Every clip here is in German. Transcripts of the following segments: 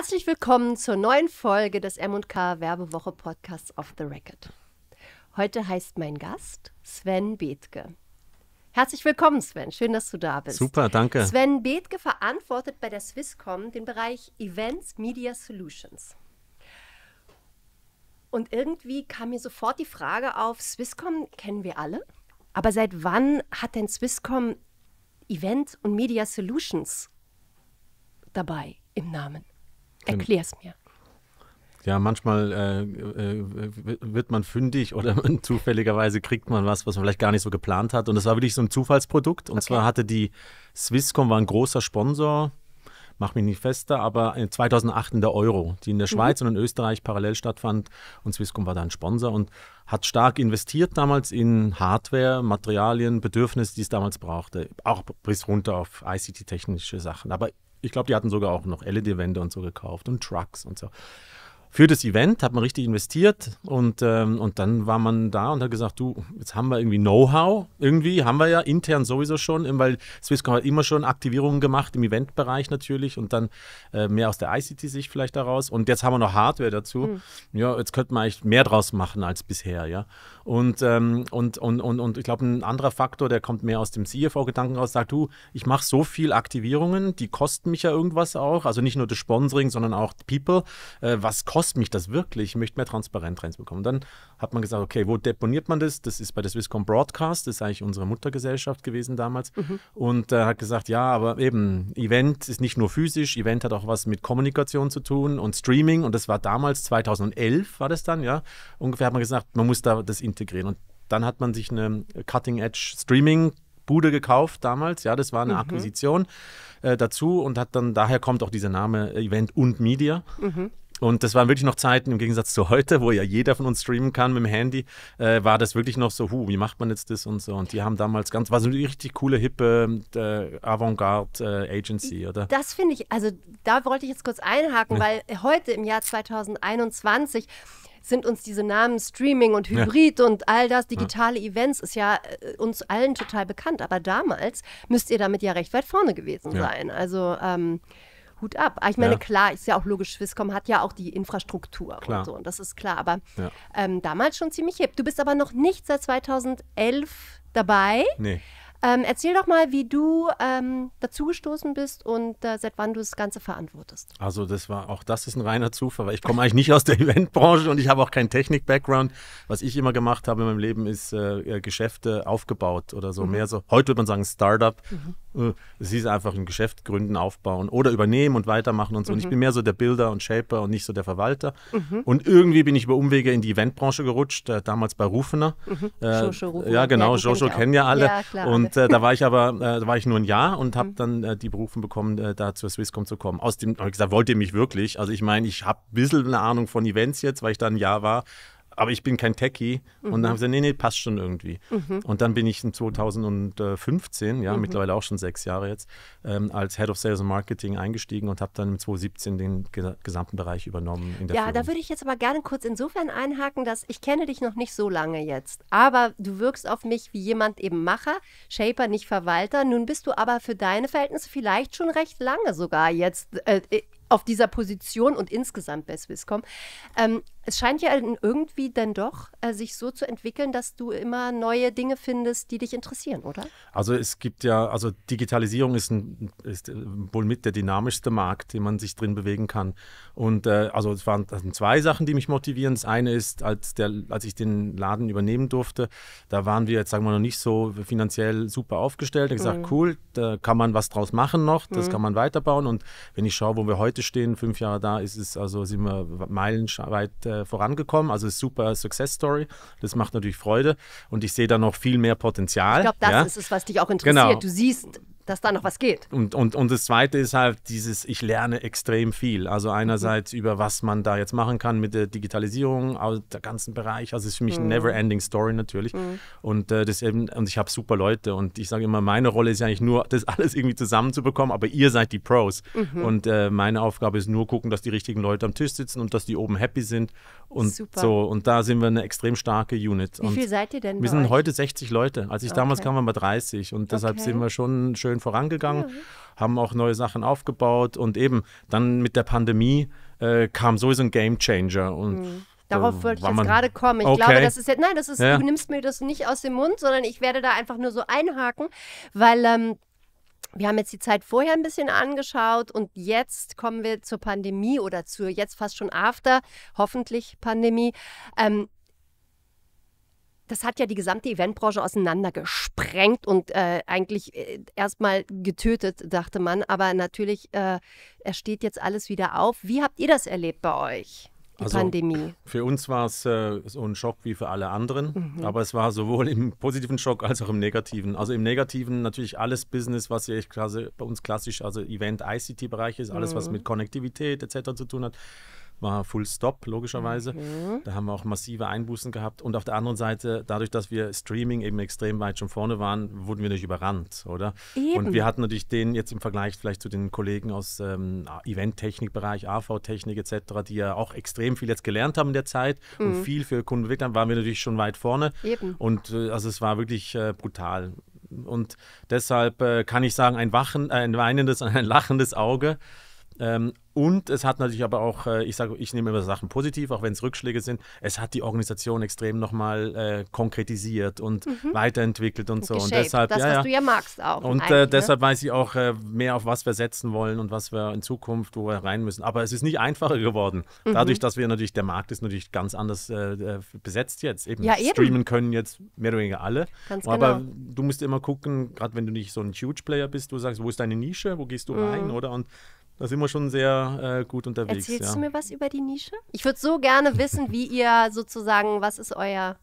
Herzlich willkommen zur neuen Folge des MK Werbewoche Podcasts of the Record. Heute heißt mein Gast Sven Bethke. Herzlich willkommen, Sven. Schön, dass du da bist. Super, danke. Sven Bethke verantwortet bei der Swisscom den Bereich Events Media Solutions. Und irgendwie kam mir sofort die Frage auf: Swisscom kennen wir alle, aber seit wann hat denn Swisscom Event und Media Solutions dabei im Namen? Erklär es mir. Ja, manchmal äh, äh wird man fündig oder man, zufälligerweise kriegt man was, was man vielleicht gar nicht so geplant hat. Und das war wirklich so ein Zufallsprodukt. Und okay. zwar hatte die Swisscom war ein großer Sponsor, mach mich nicht fester, aber 2008 in der Euro, die in der mhm. Schweiz mhm. und in Österreich parallel stattfand. Und Swisscom war da ein Sponsor und hat stark investiert damals in Hardware, Materialien, Bedürfnisse, die es damals brauchte. Auch bis runter auf ICT-technische Sachen. Aber ich glaube, die hatten sogar auch noch LED-Wände und so gekauft und Trucks und so für das Event, hat man richtig investiert und, ähm, und dann war man da und hat gesagt, du, jetzt haben wir irgendwie Know-how, irgendwie haben wir ja intern sowieso schon, ähm, weil Swisscom hat immer schon Aktivierungen gemacht im Eventbereich natürlich und dann äh, mehr aus der ICT-Sicht vielleicht daraus und jetzt haben wir noch Hardware dazu. Mhm. Ja, jetzt könnte man eigentlich mehr draus machen als bisher, ja. Und, ähm, und, und, und, und ich glaube, ein anderer Faktor, der kommt mehr aus dem CFO-Gedanken raus, sagt, du, ich mache so viel Aktivierungen, die kosten mich ja irgendwas auch, also nicht nur das Sponsoring, sondern auch die People, äh, was kostet kostet mich das wirklich? Ich möchte mehr Transparenz reinbekommen. Dann hat man gesagt, okay, wo deponiert man das? Das ist bei der Swisscom Broadcast, das ist eigentlich unsere Muttergesellschaft gewesen damals. Mhm. Und äh, hat gesagt, ja, aber eben, Event ist nicht nur physisch, Event hat auch was mit Kommunikation zu tun und Streaming. Und das war damals, 2011 war das dann, ja. Ungefähr hat man gesagt, man muss da das integrieren. Und dann hat man sich eine Cutting Edge Streaming Bude gekauft damals. Ja, das war eine mhm. Akquisition äh, dazu und hat dann, daher kommt auch dieser Name Event und Media. Mhm. Und das waren wirklich noch Zeiten im Gegensatz zu heute, wo ja jeder von uns streamen kann mit dem Handy, äh, war das wirklich noch so, hu, wie macht man jetzt das und so. Und die haben damals ganz, war so eine richtig coole, hippe äh, Avantgarde äh, Agency, oder? Das finde ich, also da wollte ich jetzt kurz einhaken, ja. weil heute im Jahr 2021 sind uns diese Namen Streaming und Hybrid ja. und all das, digitale ja. Events, ist ja äh, uns allen total bekannt. Aber damals müsst ihr damit ja recht weit vorne gewesen sein. Also ähm, Hut ab. Aber ah, ich meine, ja. klar, ist ja auch logisch, Swisscom hat ja auch die Infrastruktur klar. und so, und das ist klar, aber ja. ähm, damals schon ziemlich hip. Du bist aber noch nicht seit 2011 dabei. Nee. Ähm, erzähl doch mal, wie du ähm, dazugestoßen bist und äh, seit wann du das Ganze verantwortest. Also das war auch das ist ein reiner Zufall, weil ich komme eigentlich nicht aus der Eventbranche und ich habe auch keinen Technik-Background. Was ich immer gemacht habe in meinem Leben ist äh, Geschäfte aufgebaut oder so mhm. mehr so. Heute würde man sagen Startup. Mhm äh, sie ist einfach ein Geschäft gründen, aufbauen oder übernehmen und weitermachen und so. Mhm. Und ich mhm. bin mehr so der Builder und Shaper und nicht so der Verwalter. Mhm. Und irgendwie bin ich über Umwege in die Eventbranche gerutscht, äh, damals bei Rufener. Mhm. Äh, Rufener. Ja, genau, ja, Jojo kennen ja alle. Ja, klar, und alle. Äh, da war ich aber, äh, da war ich nur ein Jahr und habe mhm. dann äh, die Berufen bekommen, da zur Swisscom zu kommen. Aus dem, habe ich gesagt, wollt ihr mich wirklich? Also ich meine, ich habe ein bisschen eine Ahnung von Events jetzt, weil ich da ein Jahr war aber ich bin kein Techie. Mhm. Und dann mhm. haben sie gesagt, nee, nee, passt schon irgendwie. Mhm. Und dann bin ich in 2015, ja, mhm. mittlerweile auch schon sechs Jahre jetzt, ähm, als Head of Sales and Marketing eingestiegen und habe dann im 2017 den gesamten Bereich übernommen. ja, Führung. da würde ich jetzt aber gerne kurz insofern einhaken, dass ich kenne dich noch nicht so lange jetzt, aber du wirkst auf mich wie jemand eben Macher, Shaper, nicht Verwalter. Nun bist du aber für deine Verhältnisse vielleicht schon recht lange sogar jetzt äh, äh auf dieser Position und insgesamt bei Swisscom. Ähm, es scheint ja irgendwie dann doch äh, sich so zu entwickeln, dass du immer neue Dinge findest, die dich interessieren, oder? Also es gibt ja, also Digitalisierung ist, ein, ist äh, wohl mit der dynamischste Markt, den man sich drin bewegen kann. Und äh, also es waren zwei Sachen, die mich motivieren. Das eine ist, als, der, als ich den Laden übernehmen durfte, da waren wir jetzt, sagen wir, noch nicht so finanziell super aufgestellt. Ich gesagt, mhm. cool, da kann man was draus machen noch, das mhm. kann man weiterbauen. Und wenn ich schaue, wo wir heute stehen, fünf Jahre da, ist es also, sind wir meilenweit äh, äh, vorangekommen. Also super Success Story. Das macht natürlich Freude und ich sehe da noch viel mehr Potenzial. Ich glaube, das ja? ist es, was dich auch interessiert. Genau. Du siehst dass da noch was geht. Und, und, und das Zweite ist halt dieses, ich lerne extrem viel. Also einerseits mhm. über was man da jetzt machen kann mit der Digitalisierung, also der ganzen Bereich. Also es ist für mich mhm. eine never-ending Story natürlich. Mhm. Und, äh, das eben, und ich habe super Leute und ich sage immer, meine Rolle ist ja eigentlich nur, das alles irgendwie zusammenzubekommen, aber ihr seid die Pros. Mhm. Und äh, meine Aufgabe ist nur gucken, dass die richtigen Leute am Tisch sitzen und dass die oben happy sind. Und super. so, und da sind wir eine extrem starke Unit. Wie und viel seid ihr denn? Wir sind euch? heute 60 Leute. Als ich okay. damals kam, waren wir 30 und deshalb okay. sind wir schon schön schön vorangegangen, mhm. haben auch neue Sachen aufgebaut und eben dann mit der Pandemie äh, kam sowieso ein Game Changer und mhm. Darauf wollte ich jetzt gerade kommen. Ich okay. glaube, das ist jetzt, nein, das ist, ja. du nimmst mir das nicht aus dem Mund, sondern ich werde da einfach nur so einhaken, weil ähm, wir haben jetzt die Zeit vorher ein bisschen angeschaut und jetzt kommen wir zur Pandemie oder zur jetzt fast schon after, hoffentlich Pandemie. Ähm, das hat ja die gesamte Eventbranche auseinandergesprengt und äh, eigentlich äh, erstmal getötet, dachte man. Aber natürlich, äh, es steht jetzt alles wieder auf. Wie habt ihr das erlebt bei euch? Die also, Pandemie. Für uns war es äh, so ein Schock wie für alle anderen, mhm. aber es war sowohl im positiven Schock als auch im negativen. Also im negativen natürlich alles Business, was ja quasi bei uns klassisch, also Event-ICT-Bereich ist, alles, mhm. was mit Konnektivität etc. zu tun hat war Full Stop, logischerweise. Mhm. Da haben wir auch massive Einbußen gehabt. Und auf der anderen Seite, dadurch, dass wir Streaming eben extrem weit schon vorne waren, wurden wir nicht überrannt, oder? Eben. Und wir hatten natürlich den jetzt im Vergleich vielleicht zu den Kollegen aus ähm, Event-Technik-Bereich, AV-Technik etc., die ja auch extrem viel jetzt gelernt haben in der Zeit mhm. und viel für Kunden entwickelt haben, waren wir natürlich schon weit vorne. Eben. Und äh, also es war wirklich äh, brutal. Und deshalb äh, kann ich sagen, ein, wachen, ein weinendes und ein lachendes Auge. Ähm, und es hat natürlich aber auch, äh, ich sage, ich nehme immer Sachen positiv, auch wenn es Rückschläge sind. Es hat die Organisation extrem nochmal äh, konkretisiert und mhm. weiterentwickelt und so. Geshaped, und deshalb, das, ja, was du ja magst auch. Und äh, ne? deshalb weiß ich auch äh, mehr, auf was wir setzen wollen und was wir in Zukunft, wo wir rein müssen. Aber es ist nicht einfacher geworden. Mhm. Dadurch, dass wir natürlich, der Markt ist natürlich ganz anders äh, äh, besetzt jetzt. Eben, ja, eben. Streamen können jetzt mehr oder weniger alle. Ganz aber genau. du musst immer gucken, gerade wenn du nicht so ein Huge Player bist, du sagst, wo ist deine Nische, wo gehst du mhm. rein, oder? Und da sind wir schon sehr äh, gut unterwegs. Erzählst ja. du mir was über die Nische? Ich würde so gerne wissen, wie ihr sozusagen, was ist euer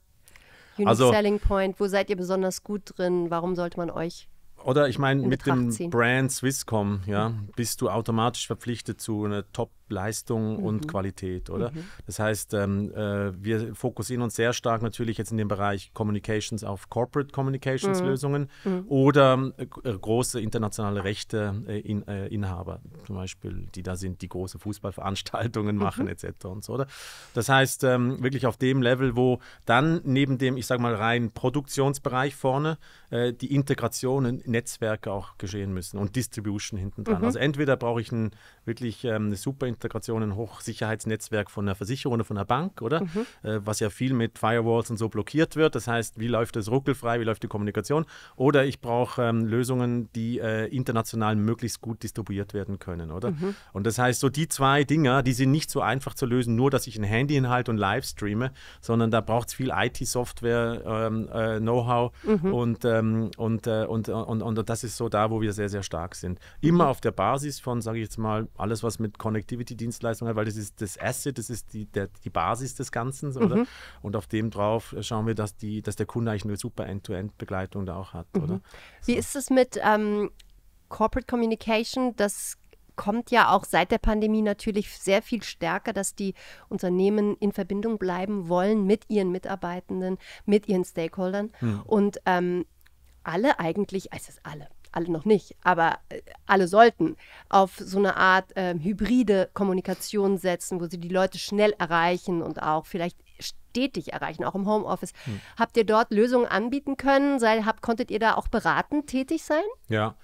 also Unique also, Selling Point? Wo seid ihr besonders gut drin? Warum sollte man euch oder ich meine, mit dem ziehen. Brand Swisscom, ja, bist du automatisch verpflichtet zu einer Top-Leistung mhm. und Qualität, oder? Mhm. Das heißt, ähm, äh, wir fokussieren uns sehr stark natürlich jetzt in dem Bereich Communications auf Corporate Communications mhm. Lösungen mhm. oder äh, große internationale Rechte äh, in, äh, Inhaber, zum Beispiel, die da sind, die große Fußballveranstaltungen mhm. machen etc. und so, oder? Das heißt, ähm, wirklich auf dem Level, wo dann neben dem, ich sag mal, rein Produktionsbereich vorne äh, die Integrationen, Netzwerke auch geschehen müssen und Distribution hinten dran. Mhm. Also entweder brauche ich ein, wirklich ähm, eine super Integration, ein Hochsicherheitsnetzwerk von einer Versicherung oder von einer Bank, oder? Mhm. Äh, was ja viel mit Firewalls und so blockiert wird. Das heißt, wie läuft das ruckelfrei, wie läuft die Kommunikation? Oder ich brauche ähm, Lösungen, die äh, international möglichst gut distribuiert werden können, oder? Mhm. Und das heißt, so die zwei Dinger, die sind nicht so einfach zu lösen, nur dass ich ein Handy inhalte und live streame, sondern da braucht es viel IT-Software, ähm, äh, Know-how mhm. und ähm, ähm, und, äh, und, und, äh, und, und, das ist so da, wo wir sehr, sehr stark sind. Immer mhm. auf der Basis von, sage ich jetzt mal, alles, was mit Connectivity-Dienstleistungen hat, weil das ist das Asset, das ist die, der, die Basis des Ganzen. Mhm. Und auf dem drauf schauen wir, dass, die, dass der Kunde eigentlich eine super End-to-End-Begleitung da auch hat. Mhm. Oder? So. Wie ist es mit ähm, Corporate Communication? Das kommt ja auch seit der Pandemie natürlich sehr viel stärker, dass die Unternehmen in Verbindung bleiben wollen mit ihren Mitarbeitenden, mit ihren Stakeholdern. Mhm. Und ähm, alle eigentlich, es alle, alle noch nicht, aber äh, alle sollten auf so eine Art äh, hybride Kommunikation setzen, wo sie die Leute schnell erreichen und auch vielleicht stetig erreichen, auch im Homeoffice. Hm. Habt ihr dort Lösungen anbieten können? Sei, hab, konntet ihr da auch beratend tätig sein? Ja,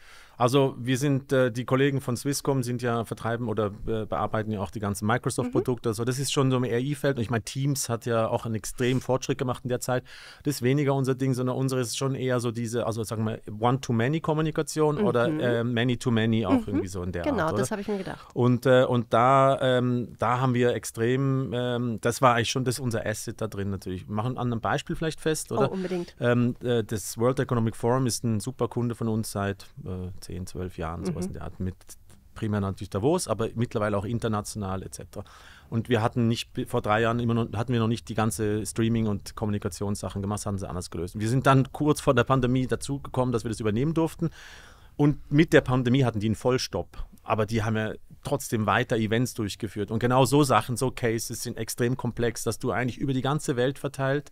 also wir sind, äh, die Kollegen von Swisscom sind ja vertreiben oder äh, bearbeiten ja auch die ganzen Microsoft-Produkte. Mhm. So, also, das ist schon so ein RI-Feld. Und ich meine, Teams hat ja auch einen extremen Fortschritt gemacht in der Zeit. Das ist weniger unser Ding, sondern unsere ist schon eher so diese, also sagen wir, One-to-Many-Kommunikation mhm. oder äh, Many-to-Many auch mhm. irgendwie so in der genau, Art. Genau, das habe ich mir gedacht. Und, äh, und da, ähm, da haben wir extrem, ähm, das war eigentlich schon das unser Asset da drin natürlich. Wir machen an einem Beispiel vielleicht fest, oh, oder? Oh, unbedingt. Ähm, äh, das World Economic Forum ist ein super Kunde von uns seit äh, 10, 12 Jahren, sowas mhm. in der Art, mit primär natürlich Davos, aber mittlerweile auch international etc. Und wir hatten nicht vor drei Jahren immer noch, hatten wir noch nicht die ganze Streaming- und Kommunikationssachen gemacht, haben sie anders gelöst. Wir sind dann kurz vor der Pandemie dazu gekommen, dass wir das übernehmen durften. Und mit der Pandemie hatten die einen Vollstopp. Aber die haben ja trotzdem weiter Events durchgeführt. Und genau so Sachen, so Cases sind extrem komplex, dass du eigentlich über die ganze Welt verteilt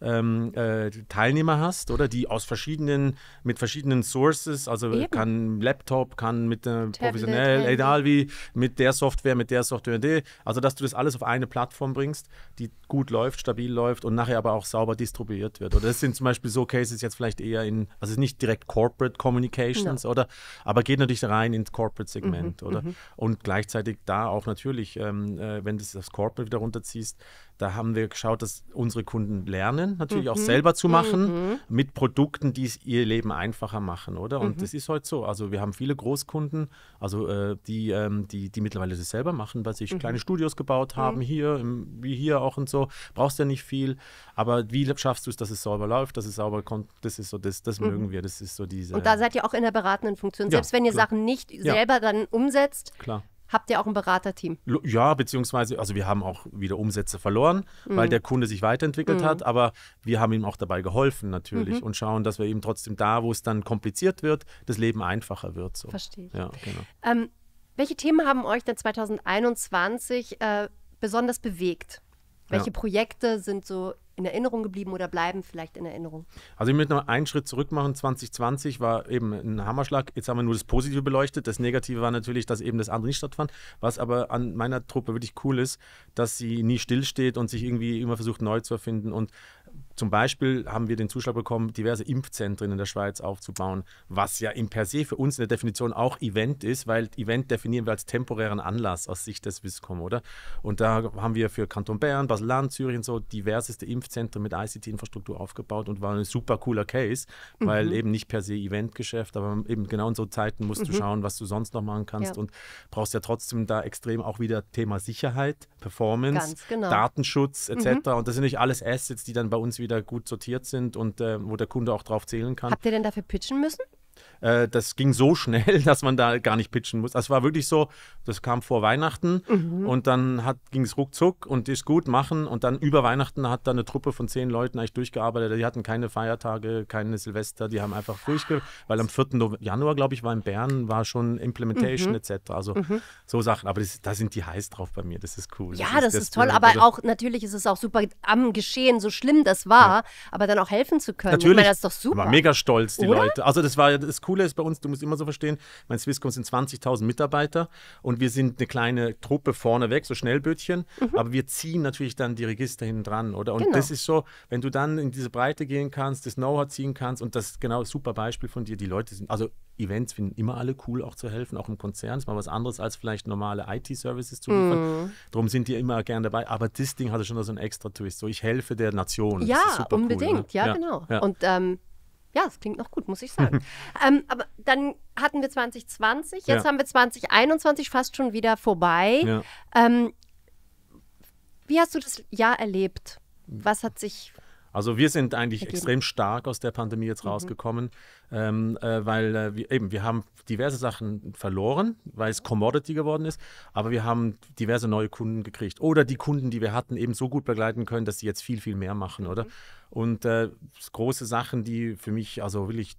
ähm, äh, Teilnehmer hast, oder? Die aus verschiedenen, mit verschiedenen Sources, also Eben. kann Laptop, kann mit äh, professionell, Handy. egal wie, mit der Software, mit der Software, also dass du das alles auf eine Plattform bringst, die gut läuft, stabil läuft und nachher aber auch sauber distribuiert wird. Oder das sind zum Beispiel so Cases jetzt vielleicht eher in, also nicht direkt Corporate Communications, no. oder? Aber geht natürlich rein ins Corporate-Segment, mhm, oder? Mhm. Und gleichzeitig da auch natürlich, ähm, äh, wenn du das Corporate wieder runterziehst, da haben wir geschaut, dass unsere Kunden lernen, natürlich mhm. auch selber zu machen, mhm. mit Produkten, die es ihr Leben einfacher machen, oder? Und mhm. das ist heute halt so. Also wir haben viele Großkunden, also äh, die, ähm, die, die mittlerweile das selber machen, weil sich mhm. kleine Studios gebaut haben, mhm. hier, im, wie hier auch und so. Brauchst ja nicht viel, aber wie schaffst du es, dass es sauber läuft, dass es sauber kommt? Das ist so, das, das mhm. mögen wir, das ist so diese... Und da seid ihr auch in der beratenden Funktion. Selbst ja, wenn ihr klar. Sachen nicht ja. selber dann umsetzt, klar habt ihr auch ein Beraterteam? Ja, beziehungsweise, also wir haben auch wieder Umsätze verloren, mhm. weil der Kunde sich weiterentwickelt mhm. hat, aber wir haben ihm auch dabei geholfen natürlich mhm. und schauen, dass wir ihm trotzdem da, wo es dann kompliziert wird, das Leben einfacher wird. So. Verstehe ich. Ja, genau. ähm, welche Themen haben euch denn 2021 äh, besonders bewegt? Welche ja. Projekte sind so in Erinnerung geblieben oder bleiben vielleicht in Erinnerung? Also ich möchte noch einen Schritt zurück machen. 2020 war eben ein Hammerschlag. Jetzt haben wir nur das Positive beleuchtet. Das Negative war natürlich, dass eben das andere nicht stattfand. Was aber an meiner Truppe wirklich cool ist, dass sie nie stillsteht und sich irgendwie immer versucht neu zu erfinden und zum Beispiel haben wir den Zuschlag bekommen, diverse Impfzentren in der Schweiz aufzubauen, was ja im per se für uns in der Definition auch Event ist, weil Event definieren wir als temporären Anlass aus Sicht des Wiscom, oder? Und da haben wir für Kanton Bern, Basel-Land, Zürich und so diverseste Impfzentren mit ICT-Infrastruktur aufgebaut und war ein super cooler Case, weil mhm. eben nicht per se Eventgeschäft, aber eben genau in so Zeiten musst mhm. du schauen, was du sonst noch machen kannst ja. und brauchst ja trotzdem da extrem auch wieder Thema Sicherheit, Performance, genau. Datenschutz etc. Mhm. Und das sind nicht alles Assets, die dann bei uns wieder wieder gut sortiert sind und äh, wo der Kunde auch drauf zählen kann. Habt ihr denn dafür pitchen müssen? Äh, das ging so schnell, dass man da gar nicht pitchen muss. Das war wirklich so, das kam vor Weihnachten mhm. und dann ging es ruckzuck und ist gut machen. Und dann über Weihnachten hat da eine Truppe von zehn Leuten eigentlich durchgearbeitet. Die hatten keine Feiertage, keine Silvester, die haben einfach durchgearbeitet, Weil am 4. Januar, glaube ich, war in Bern, war schon Implementation mhm. etc. Also mhm. so Sachen. Aber das, da sind die heiß drauf bei mir. Das ist cool. Ja, das, das ist, ist, toll. Äh, aber also auch natürlich ist es auch super am Geschehen, so schlimm das war, ja. aber dann auch helfen zu können. Natürlich. Ich meine, das ist doch super. War mega stolz, die Oder? Leute. Also das war das cool. Coole ist bei uns, du musst immer so verstehen, mein Swisscom sind 20.000 Mitarbeiter und wir sind eine kleine Truppe vorneweg, so Schnellbötchen, mhm. aber wir ziehen natürlich dann die Register hinten dran, oder? Und genau. das ist so, wenn du dann in diese Breite gehen kannst, das Know-how ziehen kannst und das ist genau ein super Beispiel von dir, die Leute sind, also Events finden immer alle cool, auch zu helfen, auch im Konzern. Das ist mal was anderes, als vielleicht normale IT-Services zu liefern. Mm. Darum sind die immer gerne dabei. Aber das Ding hatte schon so einen extra Twist. So, ich helfe der Nation. Ja, unbedingt. Cool, ne? ja, ja, genau. Ja. Und ähm, ja, das klingt noch gut, muss ich sagen. ähm, aber dann hatten wir 2020, jetzt ja. haben wir 2021 fast schon wieder vorbei. Ja. Ähm, wie hast du das Jahr erlebt? Was hat sich. Also, wir sind eigentlich ergeben? extrem stark aus der Pandemie jetzt mhm. rausgekommen ähm, äh, weil äh, wir, eben, wir haben diverse Sachen verloren, weil es Commodity geworden ist, aber wir haben diverse neue Kunden gekriegt oder die Kunden, die wir hatten, eben so gut begleiten können, dass sie jetzt viel, viel mehr machen, oder? Mhm. Und äh, große Sachen, die für mich also wirklich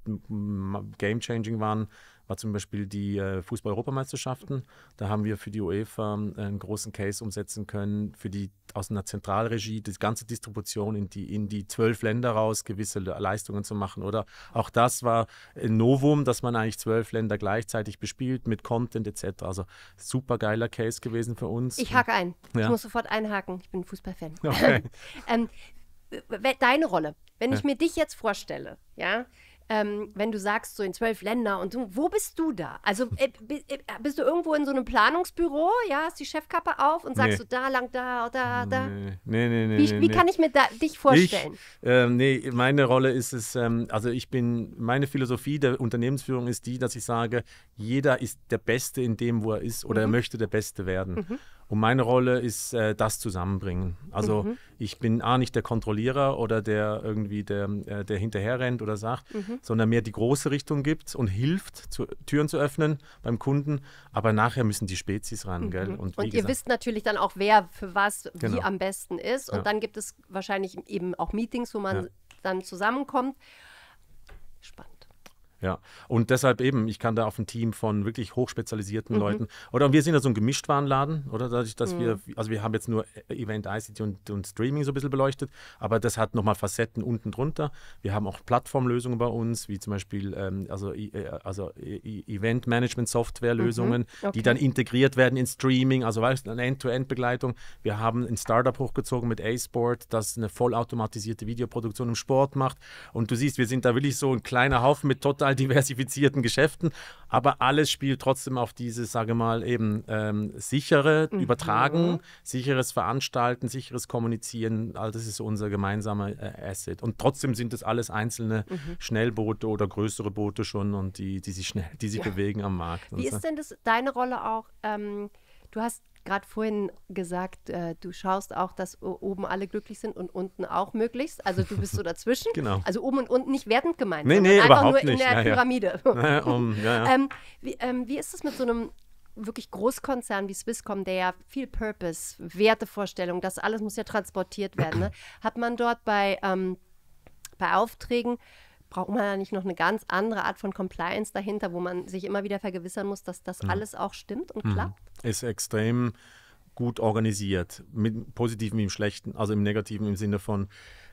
game-changing waren, war zum Beispiel die äh, Fußball-Europameisterschaften. Da haben wir für die UEFA ähm, einen großen Case umsetzen können, für die aus einer Zentralregie, die ganze Distribution in die, in die zwölf Länder raus, gewisse Leistungen zu machen. Oder auch das war super Novum, dass man eigentlich zwölf Länder gleichzeitig bespielt mit Content etc. Also super geiler Case gewesen für uns. Ich hake ein. Ja. Ich muss sofort einhaken. Ich bin Fußballfan. Okay. ähm, deine Rolle. Wenn ja. ich mir dich jetzt vorstelle, ja, ähm, wenn du sagst, so in zwölf Länder und so, wo bist du da? Also äh, äh, bist du irgendwo in so einem Planungsbüro, ja, hast die Chefkappe auf und sagst nee. so da lang, da, da, da? Nee, nee, nee. Wie, nee, wie nee. kann ich mir da, dich vorstellen? Ich, äh, nee, meine Rolle ist es, ähm, also ich bin, meine Philosophie der Unternehmensführung ist die, dass ich sage, jeder ist der Beste in dem, wo er ist oder mhm. er möchte der Beste werden. Mhm. Und meine Rolle ist äh, das Zusammenbringen. Also mhm. ich bin A, nicht der Kontrollierer oder der irgendwie, der, äh, der hinterherrennt oder sagt, mhm. sondern mehr die große Richtung gibt und hilft, zu, Türen zu öffnen beim Kunden. Aber nachher müssen die Spezies ran, mhm. gell? Und, und ihr gesagt, wisst natürlich dann auch, wer für was genau. wie am besten ist. Und ja. dann gibt es wahrscheinlich eben auch Meetings, wo man ja. dann zusammenkommt. Spannend. Ja, und deshalb eben, ich kann da auf ein Team von wirklich hochspezialisierten mhm. Leuten, oder wir sind ja so ein Gemischtwarenladen, oder dadurch, dass mhm. wir, also wir haben jetzt nur äh, Event ICT und, und Streaming so ein bisschen beleuchtet, aber das hat nochmal Facetten unten drunter. Wir haben auch Plattformlösungen bei uns, wie zum Beispiel ähm, also, äh, also äh, e-, Event-Management-Software-Lösungen, mhm. okay. die dann integriert werden in Streaming, also weißt eine End-to-End-Begleitung. Wir haben ein Startup hochgezogen mit A-Sport, das eine vollautomatisierte Videoproduktion im Sport macht und du siehst, wir sind da wirklich so ein kleiner Haufen mit total total diversifizierten Geschäften, aber alles spielt trotzdem auf dieses, sage mal, eben ähm, sichere mhm. Übertragen, sicheres Veranstalten, sicheres Kommunizieren, all das ist unser gemeinsamer äh, Asset. Und trotzdem sind das alles einzelne mhm. Schnellboote oder größere Boote schon und die, die sich schnell, die sich ja. bewegen am Markt. Wie ist so. denn das deine Rolle auch? Ähm, du hast gerade vorhin gesagt, äh, du schaust auch, dass oben alle glücklich sind und unten auch möglichst. Also du bist so dazwischen. genau. Also oben und unten nicht wertend gemeint. Nee, nee, einfach überhaupt nur nicht. in der ja, Pyramide. Ja. naja, um, ja, ähm, wie, ähm, wie ist es mit so einem wirklich Großkonzern wie Swisscom, der ja viel Purpose, Wertevorstellung, das alles muss ja transportiert werden. Ne? Hat man dort bei, ähm, bei Aufträgen braucht man ja nicht noch eine ganz andere Art von Compliance dahinter, wo man sich immer wieder vergewissern muss, dass das mhm. alles auch stimmt und mhm. klappt? Ist extrem gut organisiert, mit positiven wie im schlechten, also im negativen im Sinne von,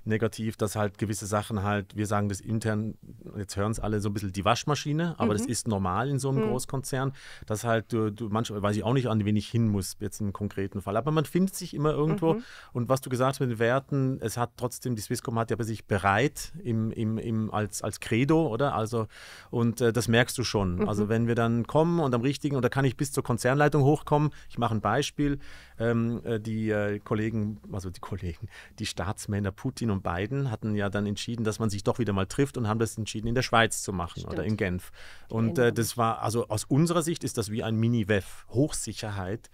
negativ, dass halt gewisse Sachen halt, wir sagen das intern, jetzt hören es alle so ein bisschen die Waschmaschine, aber mhm. das ist normal in so einem mhm. Großkonzern, dass halt du, du, manchmal weiß ich auch nicht, an wen ich hin muss, jetzt im konkreten Fall. Aber man findet sich immer irgendwo. Mhm. Und was du gesagt hast mit den Werten, es hat trotzdem, die Swisscom hat ja bei sich bereit im, im, im, als, als Credo, oder? Also, und äh, das merkst du schon. Mhm. Also wenn wir dann kommen und am richtigen, und da kann ich bis zur Konzernleitung hochkommen, ich mache ein Beispiel, ähm, äh, die äh, Kollegen, also die Kollegen, die Staatsmänner Putin und von beiden hatten ja dann entschieden, dass man sich doch wieder mal trifft und haben das entschieden, in der Schweiz zu machen Stimmt. oder in Genf. Und äh, genau. das war, also aus unserer Sicht ist das wie ein Mini-WEF, Hochsicherheit.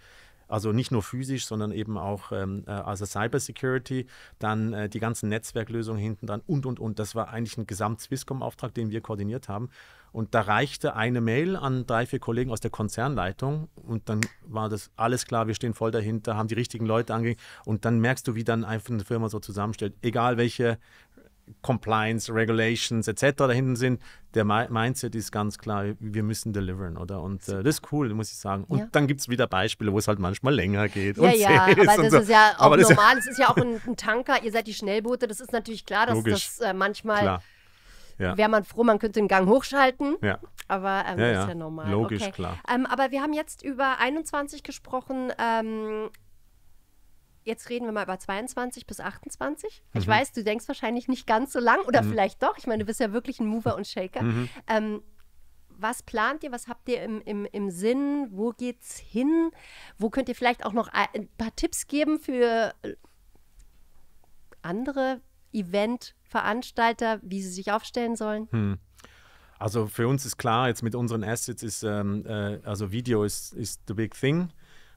Also nicht nur physisch, sondern eben auch ähm, äh, also Cybersecurity, dann äh, die ganzen Netzwerklösungen hinten dran und und und. Das war eigentlich ein Gesamt-Swisscom-Auftrag, den wir koordiniert haben. Und da reichte eine Mail an drei, vier Kollegen aus der Konzernleitung und dann war das alles klar, wir stehen voll dahinter, haben die richtigen Leute angegangen und dann merkst du, wie dann einfach eine Firma so zusammenstellt, egal welche Compliance, Regulations etc. da hinten sind, der Mindset ist ganz klar, wir müssen deliveren, oder? Und äh, das ist cool, muss ich sagen. Und ja. dann gibt es wieder Beispiele, wo es halt manchmal länger geht. Ja, ja, aber das so. ist ja auch aber normal. Es ist ja auch ein, ein, Tanker, ihr seid die Schnellboote, das ist natürlich klar, dass Logisch. das äh, manchmal. Klar ja. wäre man froh, man könnte den Gang hochschalten. Ja. Aber ähm, ja, ist ja normal. Logisch, okay. klar. Ähm, aber wir haben jetzt über 21 gesprochen. Ähm, jetzt reden wir mal über 22 bis 28. Mhm. Ich weiß, du denkst wahrscheinlich nicht ganz so lang oder mhm. vielleicht doch. Ich meine, du bist ja wirklich ein Mover und Shaker. Mhm. Ähm, was plant ihr? Was habt ihr im, im, im Sinn? Wo geht's hin? Wo könnt ihr vielleicht auch noch ein paar Tipps geben für äh, andere Event- Veranstalter, wie sie sich aufstellen sollen? Hm. Also für uns ist klar, jetzt mit unseren Assets ist, ähm, äh, also Video ist, ist the big thing.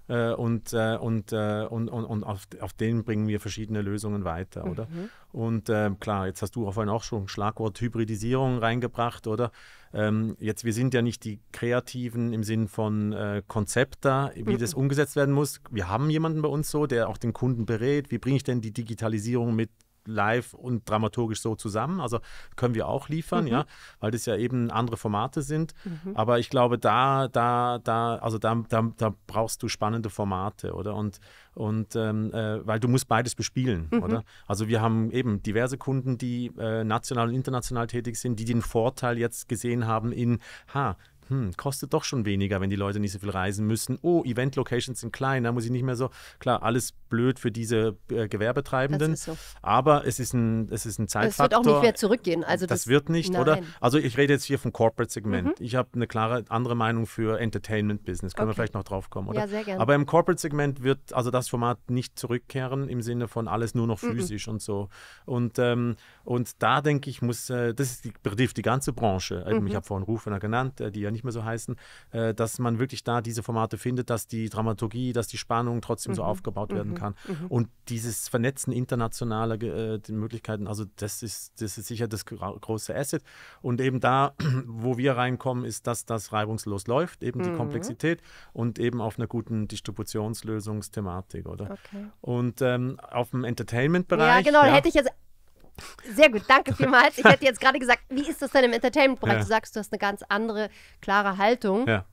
Äh, und, äh, und, äh, und, und, und, auf, auf den bringen wir verschiedene Lösungen weiter, oder? Mhm. Und ähm, klar, jetzt hast du auch vorhin auch schon Schlagwort Hybridisierung reingebracht, oder? Ähm, jetzt, wir sind ja nicht die Kreativen im Sinn von äh, Konzepter, wie mhm. das umgesetzt werden muss. Wir haben jemanden bei uns so, der auch den Kunden berät. Wie bringe ich denn die Digitalisierung mit live und dramaturgisch so zusammen. Also können wir auch liefern, mhm. ja, weil das ja eben andere Formate sind. Mhm. Aber ich glaube, da, da, da, also da, da, da brauchst du spannende Formate, oder? Und, und ähm, äh, weil du musst beides bespielen, mhm. oder? Also wir haben eben diverse Kunden, die äh, national und international tätig sind, die den Vorteil jetzt gesehen haben in, ha, hm, kostet doch schon weniger, wenn die Leute nicht so viel reisen müssen. Oh, Event-Locations sind klein, da muss ich nicht mehr so, klar, alles blöd für diese äh, Gewerbetreibenden, so. aber es ist ein, es ist ein Zeitfaktor. Das wird auch nicht mehr zurückgehen. Also das, das wird nicht, nein. oder? Also ich rede jetzt hier vom Corporate-Segment. Mhm. Ich habe eine klare andere Meinung für Entertainment-Business. Können okay. wir vielleicht noch drauf kommen, oder? Ja, sehr gerne. Aber im Corporate-Segment wird also das Format nicht zurückkehren im Sinne von alles nur noch mhm. physisch mhm. und so. Und, ähm, und da denke ich, muss, äh, das betrifft die, die ganze Branche. Ähm, mhm. Ich habe vorhin Rufener genannt, äh, die ja nicht nicht mehr so heißen, äh, dass man wirklich da diese Formate findet, dass die Dramaturgie, dass die Spannung trotzdem mhm. so aufgebaut mhm. werden kann. Mhm. Und dieses Vernetzen internationaler äh, Möglichkeiten, also das ist, das ist sicher das große Asset. Und eben da, wo wir reinkommen, ist, dass das reibungslos läuft, eben die mhm. Komplexität und eben auf einer guten Distributionslösungsthematik, oder? Okay. Und ähm, auf dem Entertainment-Bereich. Ja, genau, ja, hätte ich jetzt sehr gut, danke vielmals. Ich hätte jetzt gerade gesagt, wie ist das denn im Entertainment-Bereich? Ja. Du sagst, du hast eine ganz andere, klare Haltung. Ja.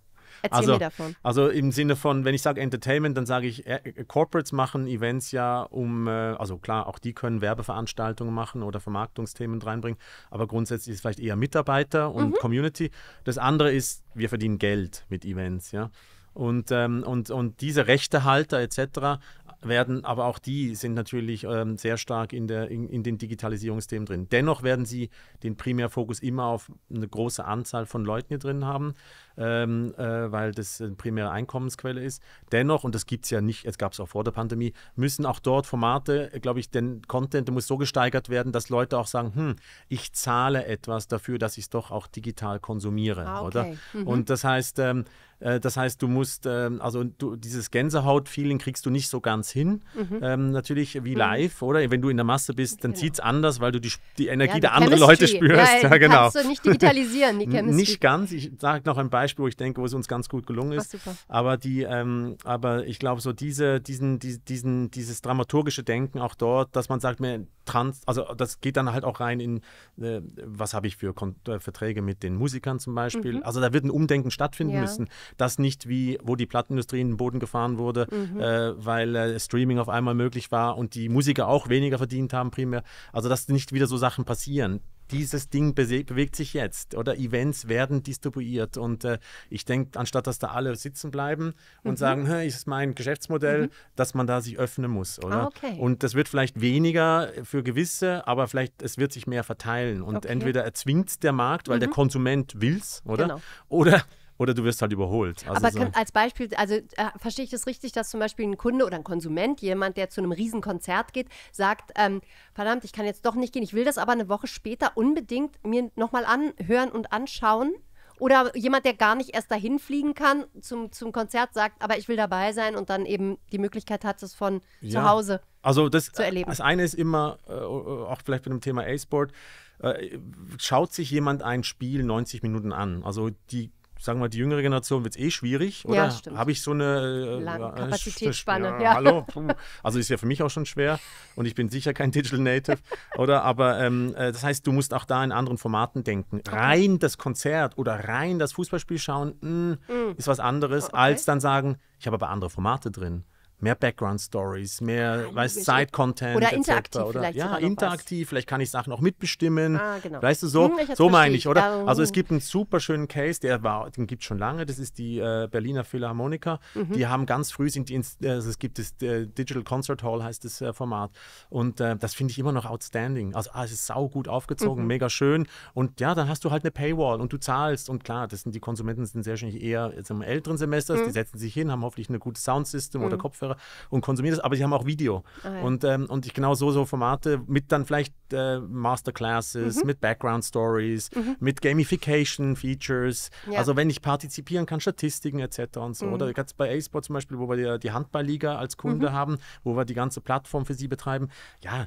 Erzähl also, mir davon. Also im Sinne von, wenn ich sage Entertainment, dann sage ich, äh, Corporates machen Events ja um, äh, also klar, auch die können Werbeveranstaltungen machen oder Vermarktungsthemen reinbringen, aber grundsätzlich ist es vielleicht eher Mitarbeiter und mhm. Community. Das andere ist, wir verdienen Geld mit Events, ja. Und, ähm, und, und diese Rechtehalter etc. werden, aber auch die sind natürlich ähm, sehr stark in, der, in, in den Digitalisierungsthemen drin. Dennoch werden sie den Primärfokus immer auf eine große Anzahl von Leuten hier drin haben ähm, äh, weil das eine primäre Einkommensquelle ist. Dennoch, und das gibt es ja nicht, es gab es auch vor der Pandemie, müssen auch dort Formate, glaube ich, denn Content muss so gesteigert werden, dass Leute auch sagen, hm, ich zahle etwas dafür, dass ich es doch auch digital konsumiere, ah, okay. oder? Mhm. Und das heißt, ähm, äh, das heißt, du musst, ähm, also du, dieses Gänsehaut-Feeling kriegst du nicht so ganz hin, mhm. ähm, natürlich wie mhm. live, oder? Wenn du in der Masse bist, dann genau. zieht es anders, weil du die, die Energie ja, die der anderen Leute spürst. Ja, ja genau. Kannst du nicht digitalisieren, die Chemistry. Nicht ganz, ich sage noch ein Beispiel. Beispiel, wo ich denke, wo es uns ganz gut gelungen ist. Aber die, ähm, aber ich glaube, so diese, diesen, die, diesen, dieses dramaturgische Denken auch dort, dass man sagt, mir trans, also das geht dann halt auch rein in, äh, was habe ich für Kon äh, Verträge mit den Musikern zum Beispiel. Mhm. Also da wird ein Umdenken stattfinden ja. müssen. Das nicht wie, wo die Plattenindustrie in den Boden gefahren wurde, mhm. äh, weil äh, Streaming auf einmal möglich war und die Musiker auch weniger verdient haben primär. Also dass nicht wieder so Sachen passieren dieses Ding bewegt sich jetzt oder Events werden distribuiert. Und äh, ich denke, anstatt dass da alle sitzen bleiben und mhm. sagen, hey, ist mein Geschäftsmodell, mhm. dass man da sich öffnen muss. Ah, oder? Ah, okay. Und das wird vielleicht weniger für gewisse, aber vielleicht es wird sich mehr verteilen. Und okay. entweder erzwingt der Markt, weil mhm. der Konsument will's, oder? Genau. Oder oder du wirst halt überholt. Also aber so. als Beispiel, also äh, verstehe ich das richtig, dass zum Beispiel ein Kunde oder ein Konsument, jemand, der zu einem Riesenkonzert geht, sagt, ähm, verdammt, ich kann jetzt doch nicht gehen, ich will das aber eine Woche später unbedingt mir nochmal anhören und anschauen? Oder jemand, der gar nicht erst dahin fliegen kann zum, zum Konzert, sagt, aber ich will dabei sein und dann eben die Möglichkeit hat, das von ja. zu Hause also das, zu erleben. Das eine ist immer, äh, auch vielleicht mit dem Thema A-Sport, äh, schaut sich jemand ein Spiel 90 Minuten an. Also die sagen wir mal, die jüngere Generation wird es eh schwierig, oder? Ja, stimmt. Habe ich so eine äh, Lange äh, Kapazitätsspanne? Ja, ja. Hallo, puh. also ist ja für mich auch schon schwer und ich bin sicher kein Digital Native, oder? Aber ähm, äh, das heißt, du musst auch da in anderen Formaten denken. Okay. Rein das Konzert oder rein das Fußballspiel schauen mh, mm. Hm. ist was anderes, okay. als dann sagen, ich habe aber andere Formate drin mehr Background-Stories, mehr ah, Side-Content. Oder interaktiv oder, vielleicht. Ja, interaktiv, vielleicht kann ich Sachen auch mitbestimmen. Ah, genau. Weißt du, so, hm, so meine ich, oder? Oh. Also es hm. gibt einen super schönen Case, der war, den gibt es schon lange, das ist die äh, Berliner Philharmoniker. Mhm. Die haben ganz früh, sind die, äh, also es gibt das äh, Digital Concert Hall, heißt das äh, Format. Und äh, das finde ich immer noch outstanding. Also ah, es ist saugut aufgezogen, mhm. mega schön. Und ja, dann hast du halt eine Paywall und du zahlst. Und klar, das sind die Konsumenten sind sehr wahrscheinlich eher jetzt im älteren Semester, mhm. die setzen sich hin, haben hoffentlich ein gutes Soundsystem oder mhm. Kopfhörer Kopfhörer und konsumiere das, aber sie haben auch Video. Okay. Ah, und, ähm, und ich genau so, so Formate mit dann vielleicht äh, Masterclasses, mhm. mit Background Stories, mhm. mit Gamification Features. Ja. Also wenn ich partizipieren kann, Statistiken etc. und so. Mhm. Oder ganz bei A-Sport zum Beispiel, wo wir die, die Handballliga als Kunde mhm. haben, wo wir die ganze Plattform für sie betreiben. Ja,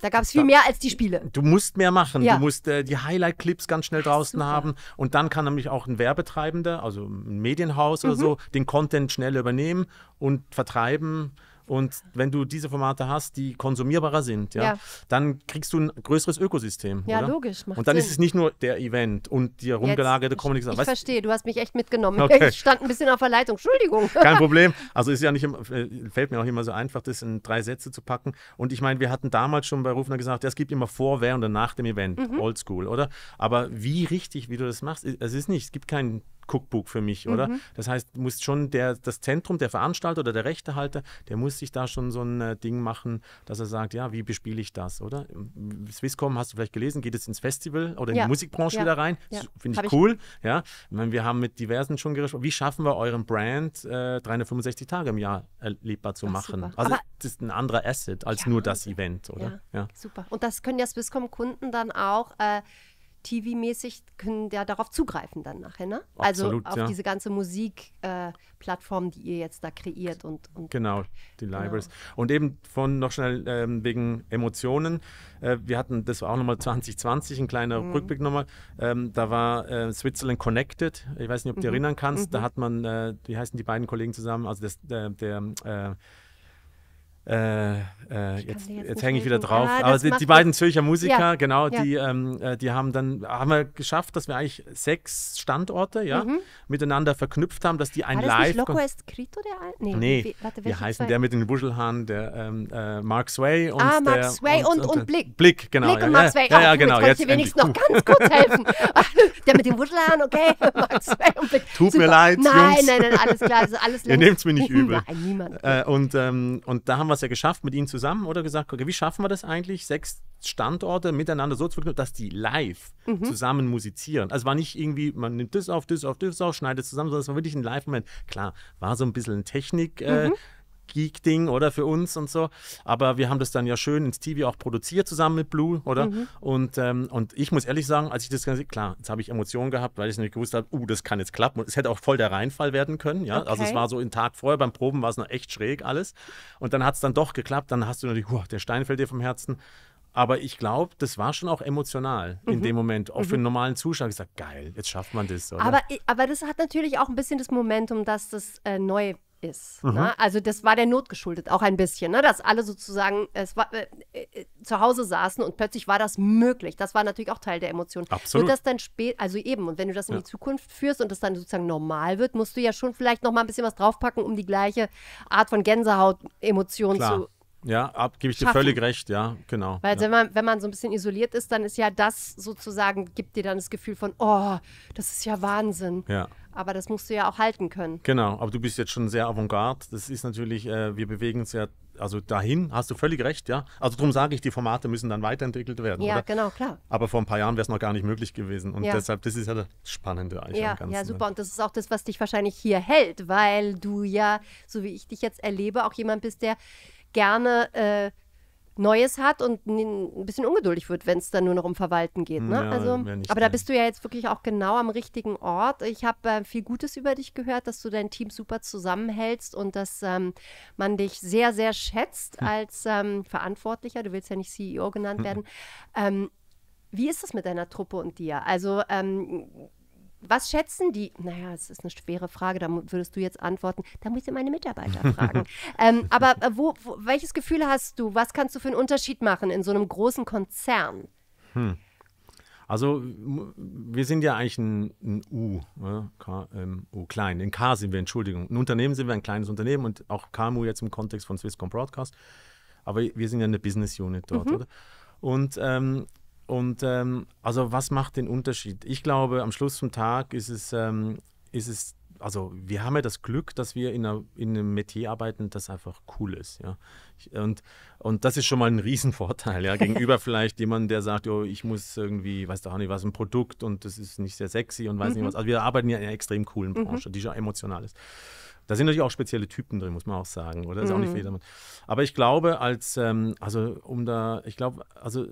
da gab es viel mehr als die Spiele. Du musst mehr machen. Ja. Du musst äh, die Highlight-Clips ganz schnell draußen Super. haben. Und dann kann nämlich auch ein Werbetreibender, also ein Medienhaus oder mhm. so, den Content schnell übernehmen und vertreiben. Und wenn du diese Formate hast, die konsumierbarer sind, ja, ja. dann kriegst du ein größeres Ökosystem. Ja, oder? logisch. Macht und dann Sinn. ist es nicht nur der Event und die herumgelagerte Kommunikation. Ich, ich verstehe, du hast mich echt mitgenommen. Okay. Ich stand ein bisschen auf der Leitung. Entschuldigung. Kein Problem. Also ist ja nicht, äh, fällt mir auch immer so einfach, das in drei Sätze zu packen. Und ich meine, wir hatten damals schon bei Rufner gesagt, ja, es gibt immer vor, während und nach dem Event. Mhm. Oldschool, oder? Aber wie richtig, wie du das machst, es ist nicht. Es gibt keinen Cookbook für mich, oder? Mhm. Das heißt, muss schon der, das Zentrum, der Veranstalter oder der Rechtehalter, der muss sich da schon so ein äh, Ding machen, dass er sagt, ja, wie bespiele ich das, oder? Swisscom, hast du vielleicht gelesen, geht jetzt ins Festival oder ja. in die Musikbranche ja. wieder rein. Ja. Finde ich Hab cool. Ich. Ja, meine, wir haben mit diversen schon gesprochen. Wie schaffen wir euren Brand äh, 365 Tage im Jahr erlebbar zu Ach, machen? Super. Also Aber das ist ein anderer Asset als nur das Event, oder? Ja, super. Und das können ja Swisscom-Kunden dann auch äh, TV-mäßig können ja darauf zugreifen dann nachher, ne? Also Absolut, also auf ja. diese ganze Musikplattform, äh, die ihr jetzt da kreiert und, und genau die genau. Libraries genau. und eben von noch schnell ähm, wegen Emotionen. Äh, wir hatten das war auch nochmal 2020 ein kleiner mhm. Rückblick nochmal. Ähm, da war äh, Switzerland Connected. Ich weiß nicht, ob du mhm. erinnern kannst. Mhm. Da hat man, äh, wie heißen die beiden Kollegen zusammen? Also das, der, der äh, äh, äh, jetzt, jetzt, jetzt hänge ich wieder drauf. Ah, Aber die, die, beiden Zürcher Musiker, ja, genau, ja. die, ähm, äh, die haben dann haben wir geschafft, dass wir eigentlich sechs Standorte ja, mhm. miteinander verknüpft haben, dass die ein War das Live. Nicht Loco Escrito der Nee, nee. Wie, warte, wie heißen zwei? der mit den Buschelhaaren, der ähm, äh, Mark Sway und ah, Mark Sway und, und, und, Blick. Blick, genau. Blick und Mark Sway. Ja, ja, oh, genau. Jetzt, jetzt wenigstens noch ganz kurz helfen. der mit den Buschelhaaren, okay. Mark Sway und Blick. Tut Super. mir leid, nein, Nein, nein, alles klar, also alles Ihr nehmt es mir nicht übel. Nein, niemand. Äh, ähm, und da haben wir es ja geschafft mit ihnen zusammen, oder gesagt, okay, wie schaffen wir das eigentlich, sechs Standorte miteinander so zu verknüpfen, dass die live mhm. zusammen musizieren. Also war nicht irgendwie, man nimmt das auf, das auf, das auf, schneidet zusammen, sondern es war wirklich ein Live-Moment. Klar, war so ein bisschen Technik, äh, mhm. äh, Geek-Ding, oder für uns und so. Aber wir haben das dann ja schön ins TV auch produziert zusammen mit Blue, oder? Mhm. Und, ähm, und ich muss ehrlich sagen, als ich das Ganze, klar, jetzt habe ich Emotionen gehabt, weil ich nicht gewusst habe, uh, das kann jetzt klappen. Und es hätte auch voll der Reinfall werden können, ja. Okay. Also es war so einen Tag vorher beim Proben war es noch echt schräg alles. Und dann hat es dann doch geklappt. Dann hast du natürlich, uh, der Stein fällt dir vom Herzen. Aber ich glaube, das war schon auch emotional mhm. in dem Moment. Auch mhm. für einen mhm. normalen Zuschauer Ich sage, geil, jetzt schafft man das. Oder? Aber, aber das hat natürlich auch ein bisschen das Momentum, dass das äh, neu ist. Mhm. Ne? Also das war der Not geschuldet, auch ein bisschen, ne? dass alle sozusagen es war, äh, äh, zu Hause saßen und plötzlich war das möglich. Das war natürlich auch Teil der Emotion. Absolut. Nur das dann spät, also eben, und wenn du das in ja. die Zukunft führst und das dann sozusagen normal wird, musst du ja schon vielleicht noch mal ein bisschen was draufpacken, um die gleiche Art von Gänsehaut-Emotion zu ja, ab, gebe ich schaffen. dir völlig recht, ja, genau. Weil ja. Wenn, man, wenn man so ein bisschen isoliert ist, dann ist ja das sozusagen, gibt dir dann das Gefühl von, oh, das ist ja Wahnsinn. Ja. Aber das musst du ja auch halten können. Genau, aber du bist jetzt schon sehr avantgarde. Das ist natürlich, äh, wir bewegen uns ja, also dahin hast du völlig recht, ja. Also darum sage ich, die Formate müssen dann weiterentwickelt werden. Ja, oder? genau, klar. Aber vor ein paar Jahren wäre es noch gar nicht möglich gewesen. Und ja. deshalb, das ist ja das Spannende eigentlich. Ja, am Ganzen, ja, ne? super. Und das ist auch das, was dich wahrscheinlich hier hält, weil du ja, so wie ich dich jetzt erlebe, auch jemand bist, der gerne. Äh, Neues hat und ein bisschen ungeduldig wird, wenn es dann nur noch um Verwalten geht. Ne? Ja, also, aber da bist du ja jetzt wirklich auch genau am richtigen Ort. Ich habe äh, viel Gutes über dich gehört, dass du dein Team super zusammenhältst und dass ähm, man dich sehr, sehr schätzt hm. als ähm, Verantwortlicher. Du willst ja nicht CEO genannt hm. werden. Ähm, wie ist das mit deiner Truppe und dir? Also ähm, was schätzen die? Naja, es ist eine schwere Frage, da würdest du jetzt antworten, da muss ich meine Mitarbeiter fragen. ähm, aber äh, wo, wo, welches Gefühl hast du? Was kannst du für einen Unterschied machen in so einem großen Konzern? Hm. Also wir sind ja eigentlich ein, ein U, ne? K, ähm, U klein, in K sind wir, Entschuldigung. Ein Unternehmen sind wir, ein kleines Unternehmen und auch KMU jetzt im Kontext von Swisscom Broadcast. Aber wir sind ja eine Business Unit dort, mhm. oder? Und ähm, und ähm, also was macht den Unterschied? Ich glaube, am Schluss vom Tag ist es, ähm, ist es also wir haben ja das Glück, dass wir in, einer, in einem Metier arbeiten, das einfach cool ist. Ja? Und, und das ist schon mal ein Riesenvorteil ja? gegenüber vielleicht jemandem, der sagt, oh, ich muss irgendwie, weiß doch auch nicht, was ein Produkt und das ist nicht sehr sexy und weiß mhm. nicht was. Also wir arbeiten ja in einer extrem coolen mhm. Branche, mhm. die schon emotional ist. Da sind natürlich auch spezielle Typen drin, muss man auch sagen, oder? Das ist mhm. auch nicht mhm. jedermann. Aber ich glaube, als, ähm, also um da, ich glaube, also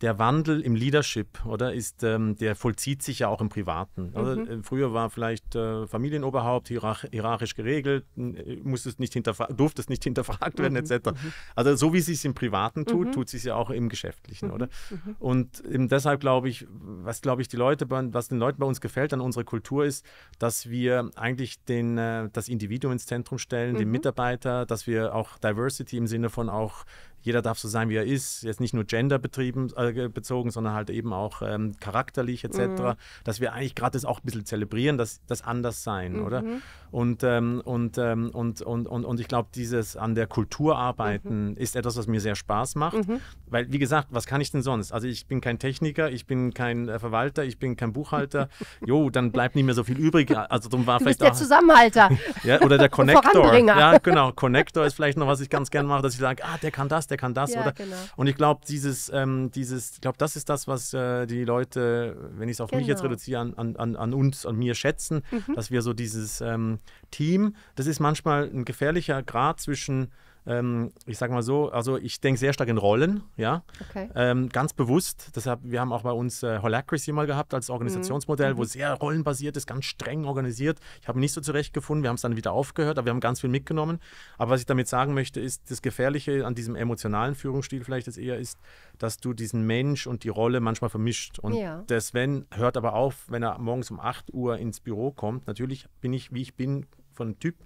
der Wandel im Leadership, oder, ist, ähm, der vollzieht sich ja auch im Privaten. Mhm. Äh, früher war vielleicht äh, Familienoberhaupt hierarch hierarchisch geregelt, äh, musstest nicht durftest nicht hinterfragt werden, mhm. etc. Mhm. Also so wie es sich im Privaten tut, mhm. tut es sich ja auch im Geschäftlichen, mhm. oder? Mhm. Und ähm, deshalb glaube ich, was glaube ich die Leute, was den Leuten bei uns gefällt an unserer Kultur ist, dass wir eigentlich den, äh, das Individuum ins Zentrum stellen, den Mitarbeiter, dass wir auch Diversity im Sinne von auch jeder darf so sein, wie er ist, jetzt nicht nur gender äh, bezogen, sondern halt eben auch ähm, charakterlich etc., mhm. dass wir eigentlich gerade das auch ein bisschen zelebrieren, das, anders sein, mhm. oder? Und, ähm, und, ähm, und, und, und, und ich glaube, dieses an der Kultur arbeiten mhm. ist etwas, was mir sehr Spaß macht, mhm. weil, wie gesagt, was kann ich denn sonst? Also ich bin kein Techniker, ich bin kein äh, Verwalter, ich bin kein Buchhalter, jo, dann bleibt nicht mehr so viel übrig, also darum war vielleicht der auch... der Zusammenhalter. Ja, oder der Connector. Ja, genau, Connector ist vielleicht noch, was ich ganz gern mache, dass ich sage, ah, der kann das, der kann das ja, oder. Genau. Und ich glaube, dieses, ähm, dieses, ich glaube, das ist das, was äh, die Leute, wenn ich es auf genau. mich jetzt genau. reduziere, an, an, an uns, an mir schätzen, mhm. dass wir so dieses ähm, Team, das ist manchmal ein gefährlicher Grad zwischen ähm, ich sage mal so, also ich denke sehr stark in Rollen, ja. Okay. Ähm, ganz bewusst. Deshalb, wir haben auch bei uns äh, Holacracy mal gehabt als Organisationsmodell, mhm. wo mhm. sehr rollenbasiert ist, ganz streng organisiert. Ich habe nicht so zurechtgefunden, wir haben es dann wieder aufgehört, aber wir haben ganz viel mitgenommen. Aber was ich damit sagen möchte, ist, das Gefährliche an diesem emotionalen Führungsstil vielleicht ist eher ist, dass du diesen Mensch und die Rolle manchmal vermischt. Und ja. der Sven hört aber auf, wenn er morgens um 8 Uhr ins Büro kommt. Natürlich bin ich, wie ich bin, von Typ